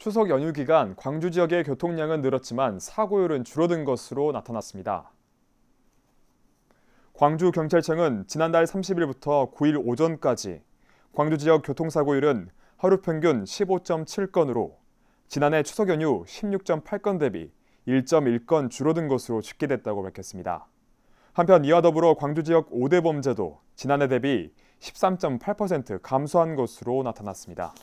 추석 연휴 기간 광주 지역의 교통량은 늘었지만 사고율은 줄어든 것으로 나타났습니다. 광주경찰청은 지난달 30일부터 9일 오전까지 광주 지역 교통사고율은 하루 평균 15.7건으로 지난해 추석 연휴 16.8건 대비 1.1건 줄어든 것으로 집계됐다고 밝혔습니다. 한편 이와 더불어 광주 지역 5대 범죄도 지난해 대비 13.8% 감소한 것으로 나타났습니다.